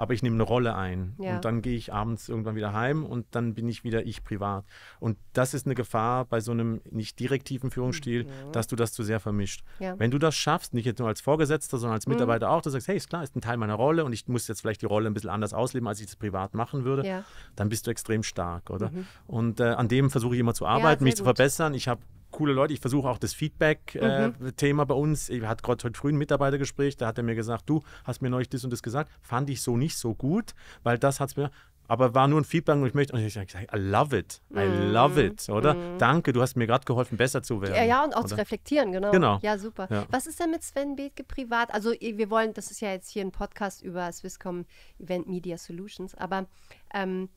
aber ich nehme eine Rolle ein. Ja. Und dann gehe ich abends irgendwann wieder heim und dann bin ich wieder ich privat. Und das ist eine Gefahr bei so einem nicht direktiven Führungsstil, mhm. dass du das zu sehr vermischt. Ja. Wenn du das schaffst, nicht jetzt nur als Vorgesetzter, sondern als mhm. Mitarbeiter mhm. auch, du sagst, hey, ist klar, ist ein Teil meiner Rolle und ich muss jetzt vielleicht die Rolle ein bisschen anders ausleben, als ich das privat machen würde, ja. dann bist du extrem stark, oder? Mhm. Und äh, an dem versuche ich immer zu arbeiten, mich gut. zu verbessern. Ich habe coole Leute. Ich versuche auch das Feedback-Thema äh, mhm. bei uns. Ich hatte gerade heute früh ein Mitarbeitergespräch, da hat er mir gesagt, du hast mir neulich das und das gesagt. Fand ich so nicht so gut, weil das hat es mir aber war nur ein Feedback und ich möchte, und ich sage, I love it, I mm. love it, oder? Mm. Danke, du hast mir gerade geholfen, besser zu werden. Ja, ja und auch oder? zu reflektieren, genau. genau. Ja, super. Ja. Was ist denn mit Sven Bethke privat? Also wir wollen, das ist ja jetzt hier ein Podcast über Swisscom Event Media Solutions, aber ähm,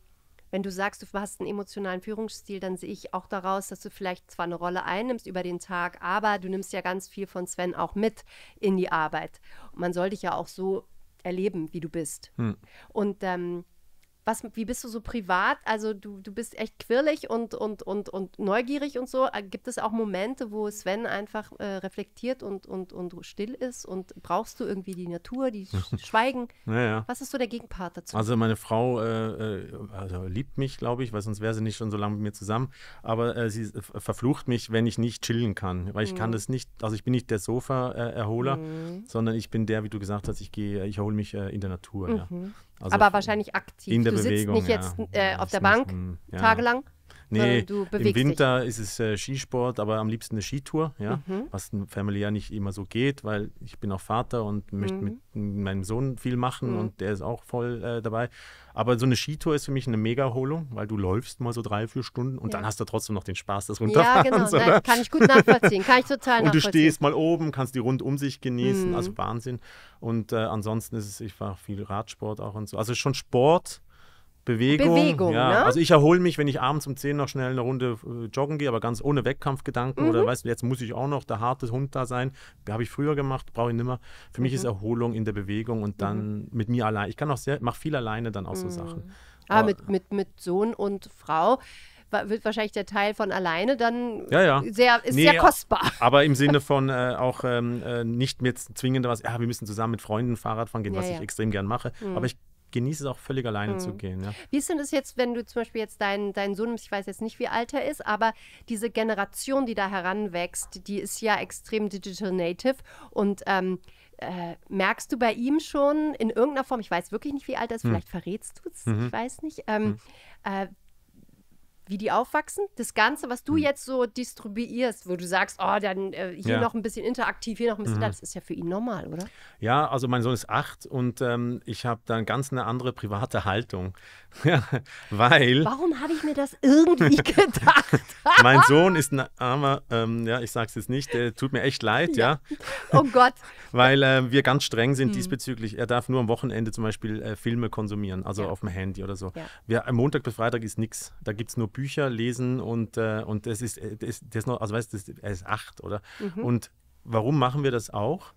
wenn du sagst, du hast einen emotionalen Führungsstil, dann sehe ich auch daraus, dass du vielleicht zwar eine Rolle einnimmst über den Tag, aber du nimmst ja ganz viel von Sven auch mit in die Arbeit. man soll dich ja auch so erleben, wie du bist. Hm. Und ähm, was, wie bist du so privat? Also du, du bist echt quirlig und, und, und, und neugierig und so. Äh, gibt es auch Momente, wo Sven einfach äh, reflektiert und, und, und still ist? Und brauchst du irgendwie die Natur, die Schweigen? ja, ja. Was ist so der Gegenpart dazu? Also meine Frau äh, äh also liebt mich, glaube ich, weil sonst wäre sie nicht schon so lange mit mir zusammen. Aber äh, sie verflucht mich, wenn ich nicht chillen kann. Weil ich mhm. kann das nicht, also ich bin nicht der Sofa-Erholer, äh, mhm. sondern ich bin der, wie du gesagt hast, ich gehe, ich erhole mich in der Natur. Mhm. Ja. Also aber wahrscheinlich aktiv. In der du Bewegung, sitzt nicht ja. jetzt äh, auf der Bank tagelang, Nee, du bewegst im Winter dich. ist es äh, Skisport, aber am liebsten eine Skitour, ja, mhm. was familiär nicht immer so geht, weil ich bin auch Vater und möchte mhm. mit meinem Sohn viel machen mhm. und der ist auch voll äh, dabei. Aber so eine Skitour ist für mich eine mega holung weil du läufst mal so drei, vier Stunden und ja. dann hast du trotzdem noch den Spaß, das runterfahren. Ja, genau, Nein, ne? kann ich gut nachvollziehen, kann ich total nachvollziehen. Und du stehst mal oben, kannst die rund um sich genießen, also mhm. Wahnsinn. Und äh, ansonsten ist es, ich fahre viel Radsport auch und so. Also schon Sport Bewegung. Bewegung ja. ne? Also ich erhole mich, wenn ich abends um 10 noch schnell eine Runde äh, joggen gehe, aber ganz ohne Wettkampfgedanken mhm. oder weißt du, jetzt muss ich auch noch der harte Hund da sein. Habe ich früher gemacht, brauche ich nimmer. Für mhm. mich ist mhm. Erholung in der Bewegung und dann mhm. mit mir allein. Ich kann auch sehr, mache viel alleine dann auch so mhm. Sachen. Ah, aber, mit, mit, mit Sohn und Frau wird wahrscheinlich der Teil von alleine dann ja, ja. sehr ist nee, sehr kostbar. Aber im Sinne von äh, auch ähm, äh, nicht jetzt zwingend was, ja, wir müssen zusammen mit Freunden Fahrrad fahren gehen, ja, was ich extrem gern mache. Mhm. Aber ich genieße es auch völlig alleine mhm. zu gehen. Ja. Wie ist denn das jetzt, wenn du zum Beispiel jetzt deinen dein Sohn, ich weiß jetzt nicht, wie alt er ist, aber diese Generation, die da heranwächst, die ist ja extrem digital native und ähm, äh, merkst du bei ihm schon in irgendeiner Form, ich weiß wirklich nicht, wie alt er ist, hm. vielleicht verrätst du es, mhm. ich weiß nicht, ähm, mhm. äh, wie die aufwachsen. Das Ganze, was du mhm. jetzt so distribuierst, wo du sagst, oh, dann äh, hier ja. noch ein bisschen interaktiv, hier noch ein bisschen, mhm. das ist ja für ihn normal, oder? Ja, also mein Sohn ist acht und ähm, ich habe dann ganz eine andere private Haltung, weil. Warum habe ich mir das irgendwie gedacht? mein Sohn ist ein armer, ähm, ja, ich sag's jetzt nicht, der tut mir echt leid, ja. ja. Oh Gott. weil äh, wir ganz streng sind mhm. diesbezüglich. Er darf nur am Wochenende zum Beispiel äh, Filme konsumieren, also ja. auf dem Handy oder so. Wir, Montag bis Freitag ist nichts, da gibt es nur Bücher lesen und, äh, und das ist, äh, das, das noch, also weißt du, er ist acht, oder? Mhm. Und warum machen wir das auch?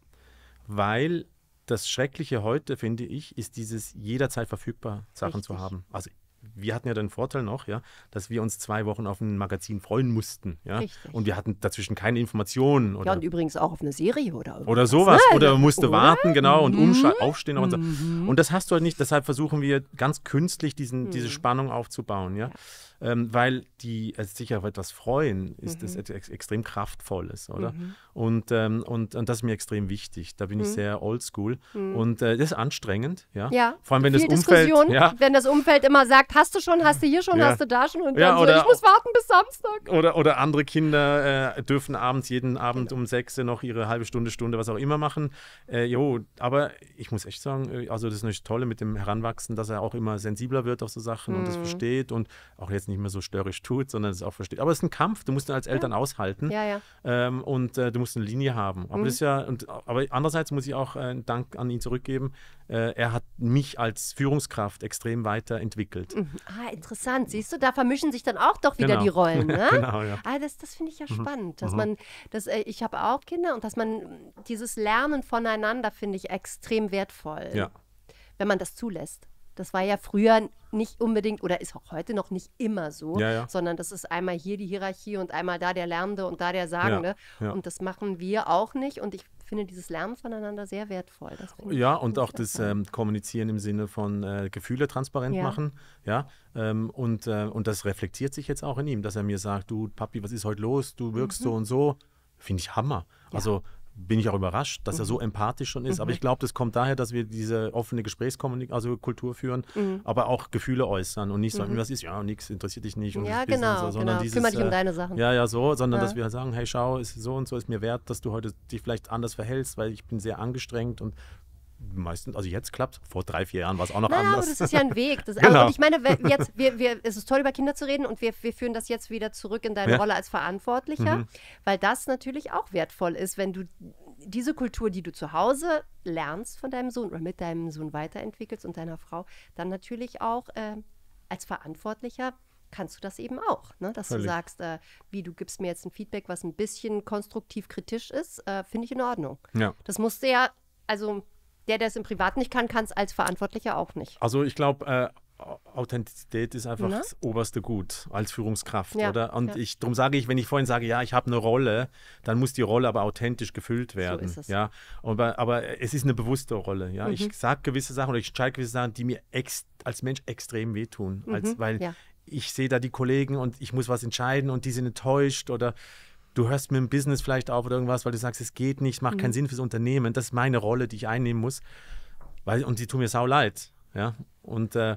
Weil das Schreckliche heute, finde ich, ist dieses jederzeit verfügbar Sachen Richtig. zu haben. Also wir hatten ja den Vorteil noch, ja, dass wir uns zwei Wochen auf ein Magazin freuen mussten. Ja? Und wir hatten dazwischen keine Informationen. Oder, ja, und übrigens auch auf eine Serie oder irgendwas. Oder sowas. Ne? Oder musste oder? warten, genau, und mhm. aufstehen. Und, so. Mhm. und das hast du halt nicht. Deshalb versuchen wir ganz künstlich diesen, mhm. diese Spannung aufzubauen. Ja? ja ähm, weil die also sich auf etwas freuen, ist mhm. das extrem Kraftvolles, oder? Mhm. Und, ähm, und, und das ist mir extrem wichtig. Da bin ich mhm. sehr oldschool mhm. und äh, das ist anstrengend, ja. ja. Vor allem, wenn das Umfeld. Ja. Wenn das Umfeld immer sagt, hast du schon, hast du hier schon, ja. hast du da schon und ja, dann oder, so, ich muss warten bis Samstag. Oder, oder andere Kinder äh, dürfen abends, jeden Abend genau. um sechs noch ihre halbe Stunde, Stunde, was auch immer machen. Äh, jo, aber ich muss echt sagen, äh, also das ist natürlich toll mit dem Heranwachsen, dass er auch immer sensibler wird auf so Sachen und das mhm. versteht und auch jetzt jetzt nicht mehr so störrisch tut, sondern es auch versteht. Aber es ist ein Kampf, du musst ihn als Eltern ja. aushalten ja, ja. Ähm, und äh, du musst eine Linie haben. Aber, mhm. das ist ja, und, aber andererseits muss ich auch äh, einen äh, Dank an ihn zurückgeben. Äh, er hat mich als Führungskraft extrem weiterentwickelt. Mhm. Ah, interessant. Siehst du, da vermischen sich dann auch doch wieder genau. die Rollen. Ne? genau, ja. Ah, das das finde ich ja mhm. spannend, dass mhm. man, dass, äh, ich habe auch Kinder und dass man dieses Lernen voneinander finde ich extrem wertvoll. Ja. Wenn man das zulässt. Das war ja früher nicht unbedingt oder ist auch heute noch nicht immer so, ja, ja. sondern das ist einmal hier die Hierarchie und einmal da der Lernende und da der Sagende. Ja, und das machen wir auch nicht. Und ich finde dieses Lernen voneinander sehr wertvoll. ja, und auch das ähm, Kommunizieren im Sinne von äh, Gefühle transparent machen. Ja, ähm, und, äh, und das reflektiert sich jetzt auch in ihm, dass er mir sagt: Du, Papi, was ist heute los? Du wirkst mhm. so und so. Finde ich Hammer. Also bin ich auch überrascht, dass mhm. er so empathisch schon ist. Mhm. Aber ich mhm. glaube, das kommt daher, dass wir diese offene Gesprächskultur also führen, mhm. aber auch Gefühle äußern und nicht sagen, mhm. was ist ja nichts, interessiert dich nicht. Und ja, genau. Und so, genau. Dieses, Kümmer dich um äh, deine Sachen. Ja, ja, so, sondern ja. dass wir halt sagen, hey, schau, ist so und so ist mir wert, dass du heute dich vielleicht anders verhältst, weil ich bin sehr angestrengt und meistens, also jetzt klappt vor drei, vier Jahren war es auch noch naja, anders. Aber das ist ja ein Weg. Das, genau. und ich meine, jetzt, wir, wir, es ist toll, über Kinder zu reden und wir, wir führen das jetzt wieder zurück in deine ja. Rolle als Verantwortlicher, mhm. weil das natürlich auch wertvoll ist, wenn du diese Kultur, die du zu Hause lernst von deinem Sohn oder mit deinem Sohn weiterentwickelst und deiner Frau, dann natürlich auch äh, als Verantwortlicher kannst du das eben auch, ne? dass Völlig. du sagst, äh, wie du gibst mir jetzt ein Feedback, was ein bisschen konstruktiv kritisch ist, äh, finde ich in Ordnung. Ja. Das du ja, also der, der es im Privat nicht kann, kann es als Verantwortlicher auch nicht. Also ich glaube, äh, Authentizität ist einfach Na? das oberste Gut als Führungskraft, ja, oder? Und ja. ich, darum sage ich, wenn ich vorhin sage, ja, ich habe eine Rolle, dann muss die Rolle aber authentisch gefüllt werden. So ja, aber, aber es ist eine bewusste Rolle. Ja, mhm. ich sage gewisse Sachen oder ich entscheide gewisse Sachen, die mir als Mensch extrem wehtun, mhm. als, weil ja. ich sehe da die Kollegen und ich muss was entscheiden und die sind enttäuscht oder du hörst mit dem Business vielleicht auf oder irgendwas, weil du sagst, es geht nicht, macht mhm. keinen Sinn fürs Unternehmen. Das ist meine Rolle, die ich einnehmen muss. Weil, und die tun mir sau leid. Ja, und äh,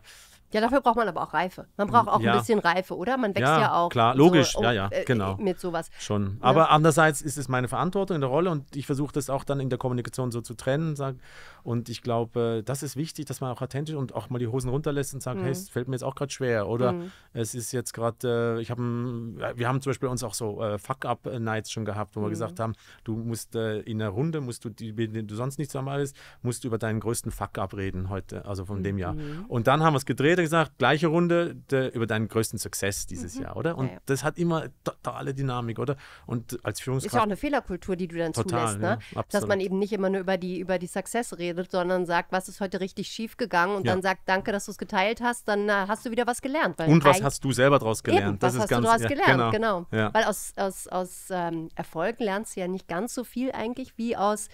ja, dafür braucht man aber auch Reife. Man braucht auch ja. ein bisschen Reife, oder? Man wächst ja, ja auch. Klar, logisch, so, ja, ja, äh, genau. Äh, mit sowas. Schon. Ne? Aber ja. andererseits ist es meine Verantwortung in der Rolle und ich versuche das auch dann in der Kommunikation so zu trennen. Sag, und ich glaube, das ist wichtig, dass man auch authentisch und auch mal die Hosen runterlässt und sagt, mhm. hey, es fällt mir jetzt auch gerade schwer. Oder mhm. es ist jetzt gerade, äh, ich habe, äh, wir haben zum Beispiel uns auch so äh, Fuck-Up-Nights schon gehabt, wo mhm. wir gesagt haben, du musst äh, in der Runde, musst du, die, die du sonst nichts normales, musst du über deinen größten Fuck-Up reden heute, also von dem Jahr. Mhm. Und dann haben wir es gedreht und gesagt, gleiche Runde de, über deinen größten Success dieses mhm. Jahr, oder? Und ja, ja. das hat immer totale Dynamik, oder? Und als Führungskraft. Ist ja auch eine Fehlerkultur, die du dann total, zulässt, ne? Ja, Dass man eben nicht immer nur über die, über die Success redet redet, sondern sagt, was ist heute richtig schief gegangen und ja. dann sagt, danke, dass du es geteilt hast, dann na, äh, hast du wieder was gelernt. und was hast du selber daraus gelernt? Eben, das was ist hast ganz, du daraus ja, gelernt, genau. genau. Ja. Weil aus, aus, aus ähm, Erfolgen lernst du ja nicht ganz so viel eigentlich wie aus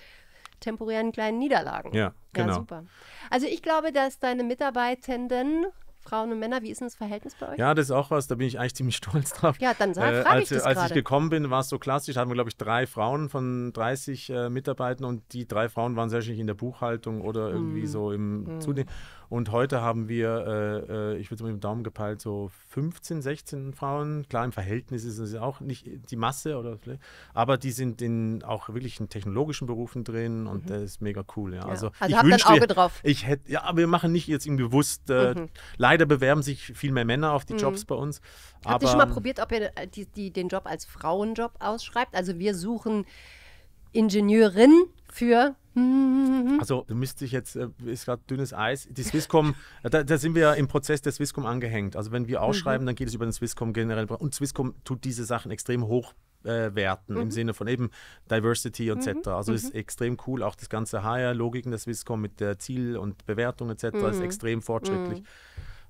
temporären kleinen Niederlagen. Ja, genau. super. Also ich glaube, dass deine Mitarbeitenden Frauen und Männer, wie ist denn das Verhältnis bei euch? Ja, das ist auch was, da bin ich eigentlich ziemlich stolz drauf. Ja, dann sag, äh, frag als, ich das Als grade. ich gekommen bin, war es so klassisch, hatten wir, glaube ich, drei Frauen von 30 äh, Mitarbeitern und die drei Frauen waren sehr schön in der Buchhaltung oder irgendwie hm. so im hm. Zudem. Und heute haben wir, äh, äh ich würde es mal mit dem Daumen gepeilt, so 15, 16 Frauen. Klar, im Verhältnis ist es auch nicht die Masse, oder, ne? aber die sind in auch wirklich in technologischen Berufen drin und mhm. das ist mega cool. Ja. Ja. Also, also ich habt wünschte, ein Auge drauf. Ich hätte, ja, aber wir machen nicht jetzt irgendwie bewusst, äh, mhm. leider bewerben sich viel mehr Männer auf die mhm. Jobs bei uns. Habt ihr schon mal probiert, ob ihr die, die, den Job als Frauenjob ausschreibt? Also wir suchen Ingenieurin für hm. also du müsstest jetzt, äh, ist gerade dünnes Eis, die Swisscom, äh, da, da, sind wir ja im Prozess der Swisscom angehängt. Also wenn wir ausschreiben, mhm. dann geht es über den Swisscom generell. Und Swisscom tut diese Sachen extrem hoch äh, werten, mhm. im Sinne von eben Diversity und mhm. etc. Also mhm. ist extrem cool, auch das ganze HR-Logiken der Swisscom mit der Ziel und Bewertung etc. ist mhm. extrem fortschrittlich. Mhm.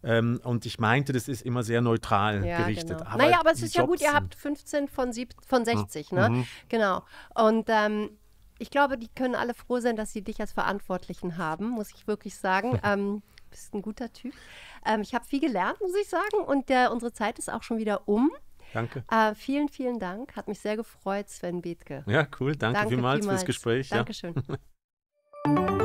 Ähm, und ich meinte, das ist immer sehr neutral ja, gerichtet. Genau. Aber naja, aber es ist ja gut, ihr habt 15 von, sieb von 60, ne? mhm. ne? Genau. Und ähm, ich glaube, die können alle froh sein, dass sie dich als Verantwortlichen haben, muss ich wirklich sagen. ähm, bist ein guter Typ. Ähm, ich habe viel gelernt, muss ich sagen. Und der, äh, unsere Zeit ist auch schon wieder um. Danke. Äh, vielen, vielen Dank. Hat mich sehr gefreut, Sven Bethke. Ja, cool. Danke, danke vielmals, vielmals, fürs Gespräch. Dankeschön. Ja.